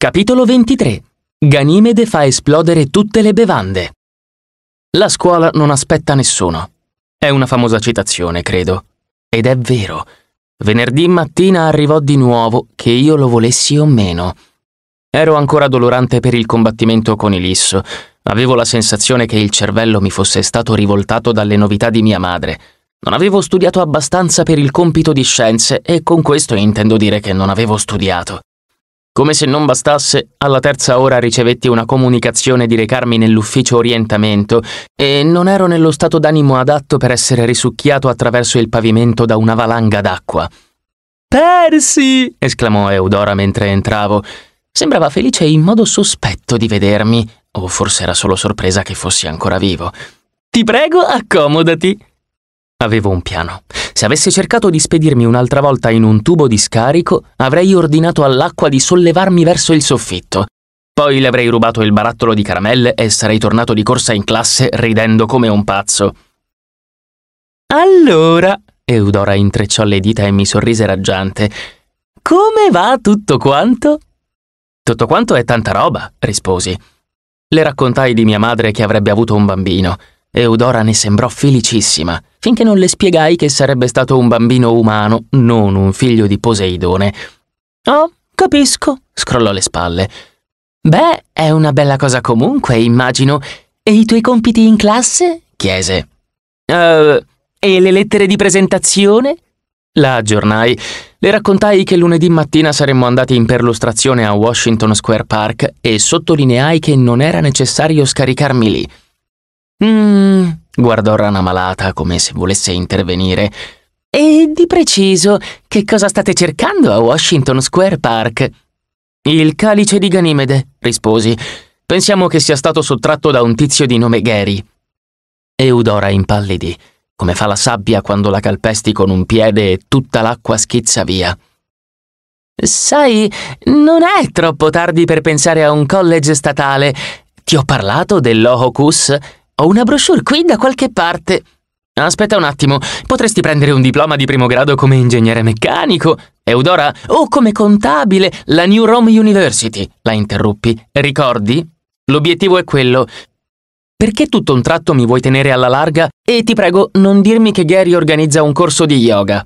Capitolo 23. Ganimede fa esplodere tutte le bevande. La scuola non aspetta nessuno. È una famosa citazione, credo. Ed è vero. Venerdì mattina arrivò di nuovo, che io lo volessi o meno. Ero ancora dolorante per il combattimento con Ilisso. Avevo la sensazione che il cervello mi fosse stato rivoltato dalle novità di mia madre. Non avevo studiato abbastanza per il compito di scienze e con questo intendo dire che non avevo studiato. Come se non bastasse, alla terza ora ricevetti una comunicazione di recarmi nell'ufficio orientamento e non ero nello stato d'animo adatto per essere risucchiato attraverso il pavimento da una valanga d'acqua. Persi! esclamò Eudora mentre entravo. Sembrava felice in modo sospetto di vedermi, o forse era solo sorpresa che fossi ancora vivo. Ti prego, accomodati. Avevo un piano. Se avesse cercato di spedirmi un'altra volta in un tubo di scarico, avrei ordinato all'acqua di sollevarmi verso il soffitto. Poi le avrei rubato il barattolo di caramelle e sarei tornato di corsa in classe ridendo come un pazzo. Allora, Eudora intrecciò le dita e mi sorrise raggiante. Come va tutto quanto? Tutto quanto è tanta roba, risposi. Le raccontai di mia madre che avrebbe avuto un bambino. Eudora ne sembrò felicissima, finché non le spiegai che sarebbe stato un bambino umano, non un figlio di Poseidone. Oh, capisco, scrollò le spalle. Beh, è una bella cosa comunque, immagino. E i tuoi compiti in classe? chiese. Uh, e le lettere di presentazione? La aggiornai. Le raccontai che lunedì mattina saremmo andati in perlustrazione a Washington Square Park e sottolineai che non era necessario scaricarmi lì. Mm, guardò Rana Malata come se volesse intervenire. E di preciso, che cosa state cercando a Washington Square Park? Il calice di Ganimede, risposi. Pensiamo che sia stato sottratto da un tizio di nome Gary. Eudora impallidì, come fa la sabbia quando la calpesti con un piede e tutta l'acqua schizza via. Sai, non è troppo tardi per pensare a un college statale. Ti ho parlato dell'Ohocus? Ho una brochure qui da qualche parte. Aspetta un attimo, potresti prendere un diploma di primo grado come ingegnere meccanico, Eudora, o come contabile, la New Rome University. La interruppi. Ricordi? L'obiettivo è quello. Perché tutto un tratto mi vuoi tenere alla larga e ti prego non dirmi che Gary organizza un corso di yoga?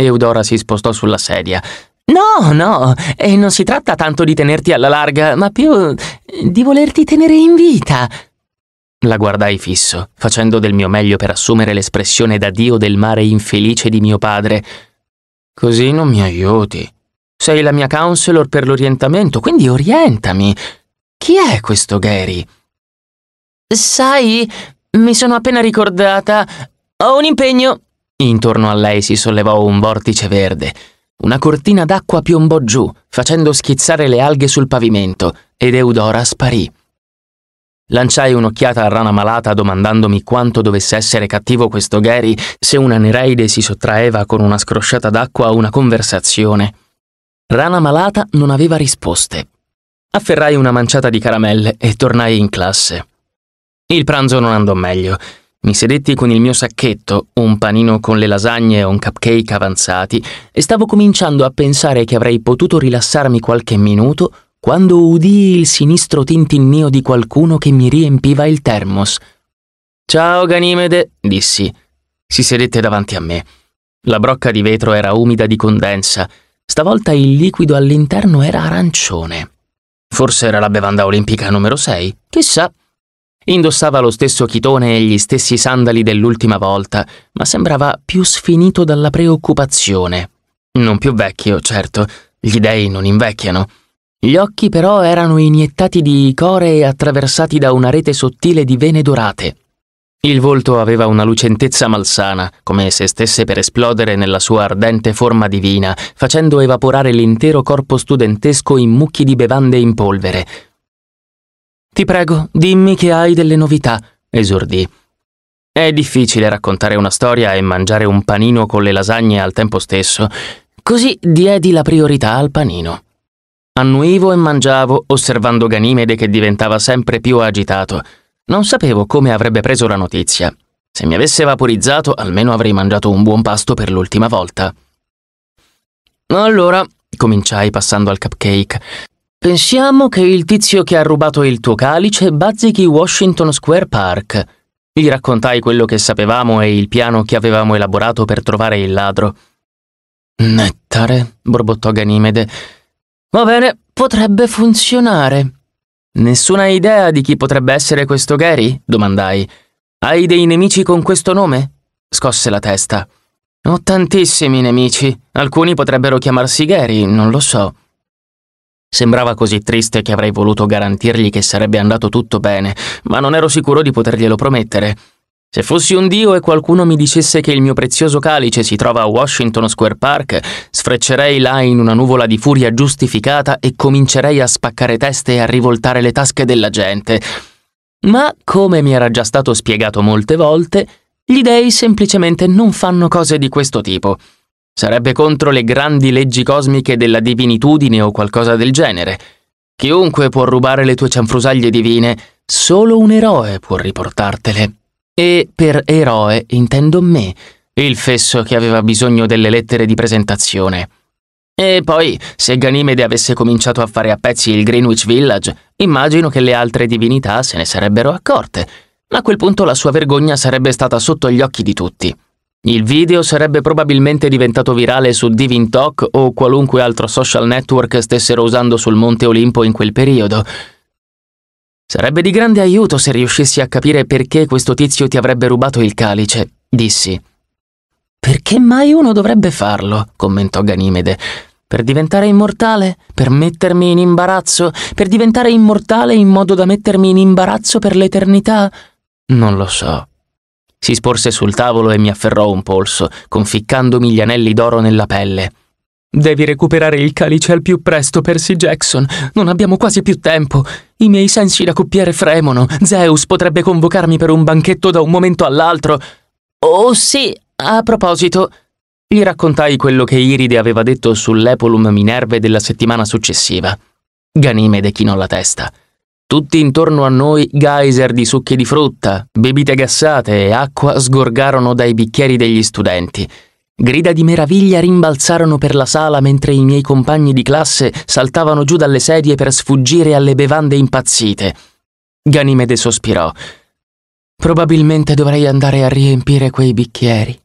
Eudora si spostò sulla sedia. No, no, e non si tratta tanto di tenerti alla larga, ma più di volerti tenere in vita. La guardai fisso, facendo del mio meglio per assumere l'espressione da Dio del mare infelice di mio padre. Così non mi aiuti. Sei la mia counselor per l'orientamento, quindi orientami. Chi è questo Gary? Sai, mi sono appena ricordata. Ho un impegno. Intorno a lei si sollevò un vortice verde. Una cortina d'acqua piombò giù, facendo schizzare le alghe sul pavimento, ed Eudora sparì. Lanciai un'occhiata a rana malata domandandomi quanto dovesse essere cattivo questo Gary se una Nereide si sottraeva con una scrosciata d'acqua a una conversazione. Rana malata non aveva risposte. Afferrai una manciata di caramelle e tornai in classe. Il pranzo non andò meglio. Mi sedetti con il mio sacchetto, un panino con le lasagne e un cupcake avanzati, e stavo cominciando a pensare che avrei potuto rilassarmi qualche minuto quando udii il sinistro tintinnio di qualcuno che mi riempiva il termos. Ciao Ganimede, dissi. Si sedette davanti a me. La brocca di vetro era umida di condensa. Stavolta il liquido all'interno era arancione. Forse era la bevanda olimpica numero 6, chissà. Indossava lo stesso chitone e gli stessi sandali dell'ultima volta, ma sembrava più sfinito dalla preoccupazione. Non più vecchio, certo, gli dei non invecchiano. Gli occhi però erano iniettati di icore e attraversati da una rete sottile di vene dorate. Il volto aveva una lucentezza malsana, come se stesse per esplodere nella sua ardente forma divina, facendo evaporare l'intero corpo studentesco in mucchi di bevande in polvere. Ti prego, dimmi che hai delle novità, esordì. È difficile raccontare una storia e mangiare un panino con le lasagne al tempo stesso, così diedi la priorità al panino. Annuivo e mangiavo, osservando Ganimede che diventava sempre più agitato. Non sapevo come avrebbe preso la notizia. Se mi avesse vaporizzato, almeno avrei mangiato un buon pasto per l'ultima volta. Allora, cominciai passando al cupcake. Pensiamo che il tizio che ha rubato il tuo calice bazzichi Washington Square Park. Gli raccontai quello che sapevamo e il piano che avevamo elaborato per trovare il ladro. Nettare, borbottò Ganimede Va bene, potrebbe funzionare. Nessuna idea di chi potrebbe essere questo Gary? domandai. Hai dei nemici con questo nome? Scosse la testa. Ho tantissimi nemici. Alcuni potrebbero chiamarsi Gary, non lo so. Sembrava così triste che avrei voluto garantirgli che sarebbe andato tutto bene, ma non ero sicuro di poterglielo promettere. Se fossi un dio e qualcuno mi dicesse che il mio prezioso calice si trova a Washington Square Park, sfreccerei là in una nuvola di furia giustificata e comincerei a spaccare teste e a rivoltare le tasche della gente. Ma, come mi era già stato spiegato molte volte, gli dei semplicemente non fanno cose di questo tipo. Sarebbe contro le grandi leggi cosmiche della divinitudine o qualcosa del genere. Chiunque può rubare le tue cianfrusaglie divine, solo un eroe può riportartele. E per eroe intendo me, il fesso che aveva bisogno delle lettere di presentazione. E poi, se Ganimede avesse cominciato a fare a pezzi il Greenwich Village, immagino che le altre divinità se ne sarebbero accorte. A quel punto la sua vergogna sarebbe stata sotto gli occhi di tutti. Il video sarebbe probabilmente diventato virale su Divin Talk o qualunque altro social network stessero usando sul Monte Olimpo in quel periodo. Sarebbe di grande aiuto se riuscissi a capire perché questo tizio ti avrebbe rubato il calice, dissi. Perché mai uno dovrebbe farlo? commentò Ganimede. Per diventare immortale? Per mettermi in imbarazzo? Per diventare immortale in modo da mettermi in imbarazzo per l'eternità? Non lo so. Si sporse sul tavolo e mi afferrò un polso, conficcandomi gli anelli d'oro nella pelle. Devi recuperare il calice al più presto, Percy Jackson. Non abbiamo quasi più tempo. I miei sensi da coppiere fremono. Zeus potrebbe convocarmi per un banchetto da un momento all'altro. Oh sì, a proposito. Gli raccontai quello che Iride aveva detto sull'Epolum Minerve della settimana successiva. Ganimede chinò la testa. Tutti intorno a noi geyser di succhi di frutta, bibite gassate e acqua sgorgarono dai bicchieri degli studenti. Grida di meraviglia rimbalzarono per la sala mentre i miei compagni di classe saltavano giù dalle sedie per sfuggire alle bevande impazzite. Ganimede sospirò. Probabilmente dovrei andare a riempire quei bicchieri.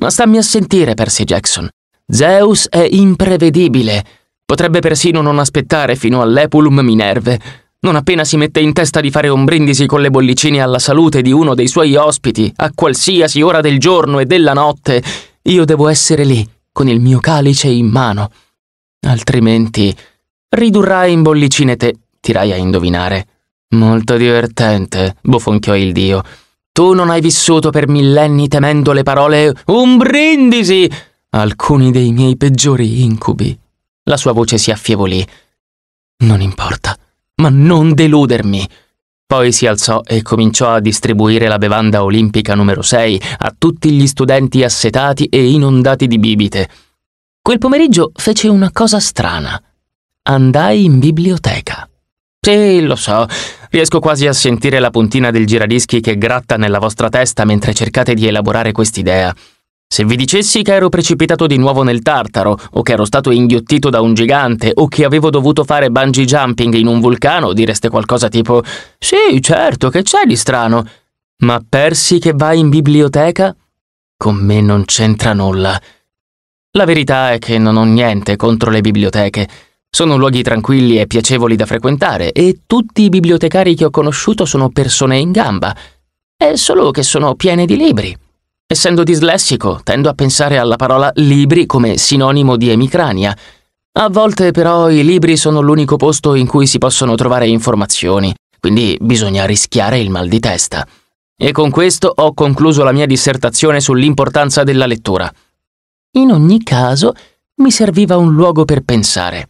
Ma stammi a sentire, Percy Jackson. Zeus è imprevedibile. Potrebbe persino non aspettare fino all'Epulum Minerve, non appena si mette in testa di fare un brindisi con le bollicine alla salute di uno dei suoi ospiti, a qualsiasi ora del giorno e della notte, io devo essere lì, con il mio calice in mano. Altrimenti ridurrai in bollicine te, tirai a indovinare. Molto divertente, bofonchiò il dio. Tu non hai vissuto per millenni temendo le parole un brindisi, alcuni dei miei peggiori incubi. La sua voce si affievolì. Non importa, ma non deludermi. Poi si alzò e cominciò a distribuire la bevanda olimpica numero 6 a tutti gli studenti assetati e inondati di bibite. Quel pomeriggio fece una cosa strana. Andai in biblioteca. Sì, lo so, riesco quasi a sentire la puntina del giradischi che gratta nella vostra testa mentre cercate di elaborare quest'idea. Se vi dicessi che ero precipitato di nuovo nel Tartaro, o che ero stato inghiottito da un gigante, o che avevo dovuto fare bungee jumping in un vulcano, direste qualcosa tipo Sì, certo, che c'è di strano. Ma persi che va in biblioteca? Con me non c'entra nulla. La verità è che non ho niente contro le biblioteche. Sono luoghi tranquilli e piacevoli da frequentare e tutti i bibliotecari che ho conosciuto sono persone in gamba. È solo che sono piene di libri. Essendo dislessico, tendo a pensare alla parola libri come sinonimo di emicrania. A volte però i libri sono l'unico posto in cui si possono trovare informazioni, quindi bisogna rischiare il mal di testa. E con questo ho concluso la mia dissertazione sull'importanza della lettura. In ogni caso, mi serviva un luogo per pensare.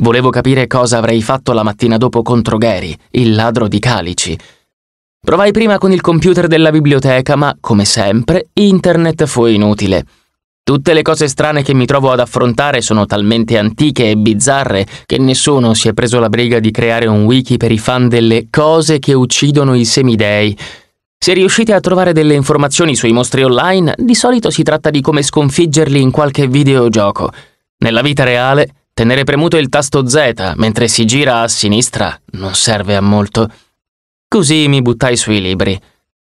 Volevo capire cosa avrei fatto la mattina dopo contro Gary, il ladro di calici, Provai prima con il computer della biblioteca, ma, come sempre, internet fu inutile. Tutte le cose strane che mi trovo ad affrontare sono talmente antiche e bizzarre che nessuno si è preso la briga di creare un wiki per i fan delle cose che uccidono i semidei. Se riuscite a trovare delle informazioni sui mostri online, di solito si tratta di come sconfiggerli in qualche videogioco. Nella vita reale, tenere premuto il tasto Z mentre si gira a sinistra non serve a molto. Così mi buttai sui libri.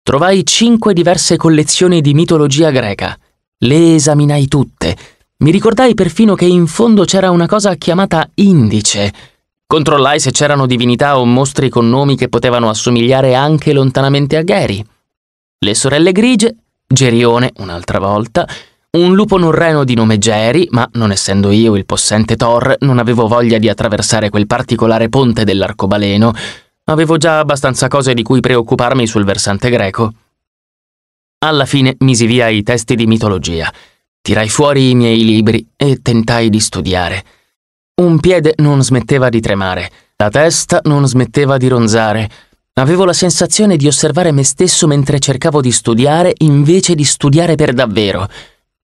Trovai cinque diverse collezioni di mitologia greca. Le esaminai tutte. Mi ricordai perfino che in fondo c'era una cosa chiamata indice. Controllai se c'erano divinità o mostri con nomi che potevano assomigliare anche lontanamente a Gary. Le sorelle grigie, Gerione un'altra volta, un lupo norreno di nome Jerry, ma non essendo io il possente Thor, non avevo voglia di attraversare quel particolare ponte dell'arcobaleno, Avevo già abbastanza cose di cui preoccuparmi sul versante greco. Alla fine misi via i testi di mitologia, tirai fuori i miei libri e tentai di studiare. Un piede non smetteva di tremare, la testa non smetteva di ronzare. Avevo la sensazione di osservare me stesso mentre cercavo di studiare invece di studiare per davvero.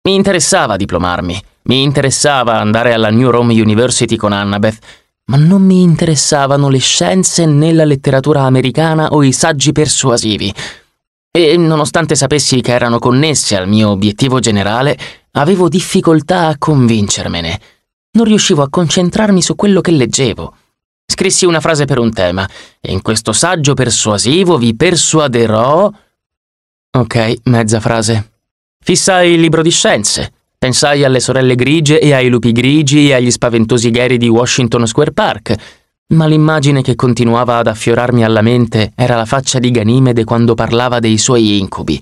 Mi interessava diplomarmi, mi interessava andare alla New Rome University con Annabeth, ma non mi interessavano le scienze né la letteratura americana o i saggi persuasivi. E nonostante sapessi che erano connesse al mio obiettivo generale, avevo difficoltà a convincermene. Non riuscivo a concentrarmi su quello che leggevo. Scrissi una frase per un tema, in questo saggio persuasivo vi persuaderò... Ok, mezza frase. Fissai il libro di scienze. Pensai alle sorelle grigie e ai lupi grigi e agli spaventosi gheri di Washington Square Park, ma l'immagine che continuava ad affiorarmi alla mente era la faccia di Ganimede quando parlava dei suoi incubi.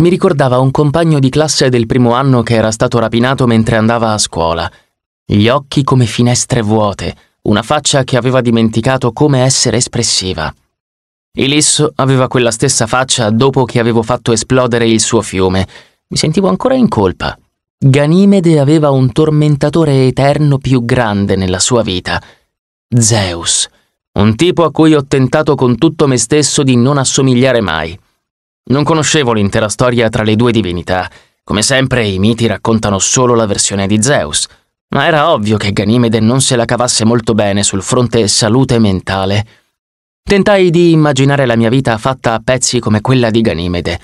Mi ricordava un compagno di classe del primo anno che era stato rapinato mentre andava a scuola. Gli occhi come finestre vuote, una faccia che aveva dimenticato come essere espressiva. Elisso aveva quella stessa faccia dopo che avevo fatto esplodere il suo fiume. Mi sentivo ancora in colpa. Ganimede aveva un tormentatore eterno più grande nella sua vita, Zeus, un tipo a cui ho tentato con tutto me stesso di non assomigliare mai. Non conoscevo l'intera storia tra le due divinità, come sempre i miti raccontano solo la versione di Zeus, ma era ovvio che Ganimede non se la cavasse molto bene sul fronte salute mentale. Tentai di immaginare la mia vita fatta a pezzi come quella di Ganimede,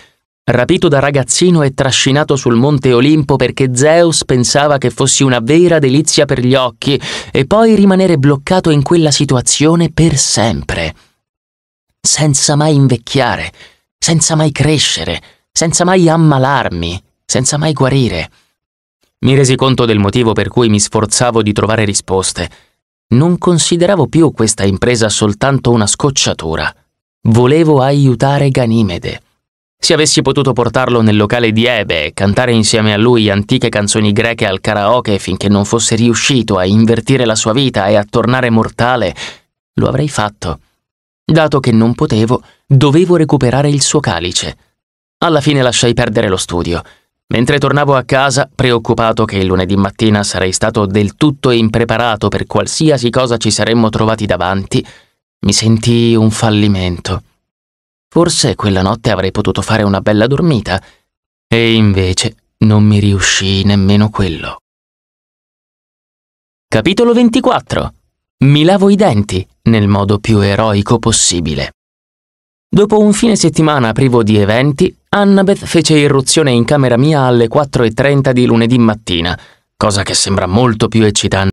rapito da ragazzino e trascinato sul monte Olimpo perché Zeus pensava che fossi una vera delizia per gli occhi, e poi rimanere bloccato in quella situazione per sempre, senza mai invecchiare, senza mai crescere, senza mai ammalarmi, senza mai guarire. Mi resi conto del motivo per cui mi sforzavo di trovare risposte. Non consideravo più questa impresa soltanto una scocciatura. Volevo aiutare Ganimede. Se avessi potuto portarlo nel locale di Ebe e cantare insieme a lui antiche canzoni greche al karaoke finché non fosse riuscito a invertire la sua vita e a tornare mortale, lo avrei fatto. Dato che non potevo, dovevo recuperare il suo calice. Alla fine lasciai perdere lo studio. Mentre tornavo a casa, preoccupato che il lunedì mattina sarei stato del tutto impreparato per qualsiasi cosa ci saremmo trovati davanti, mi sentii un fallimento. Forse quella notte avrei potuto fare una bella dormita, e invece non mi riuscì nemmeno quello. Capitolo 24. Mi lavo i denti nel modo più eroico possibile. Dopo un fine settimana privo di eventi, Annabeth fece irruzione in camera mia alle 4.30 di lunedì mattina, cosa che sembra molto più eccitante.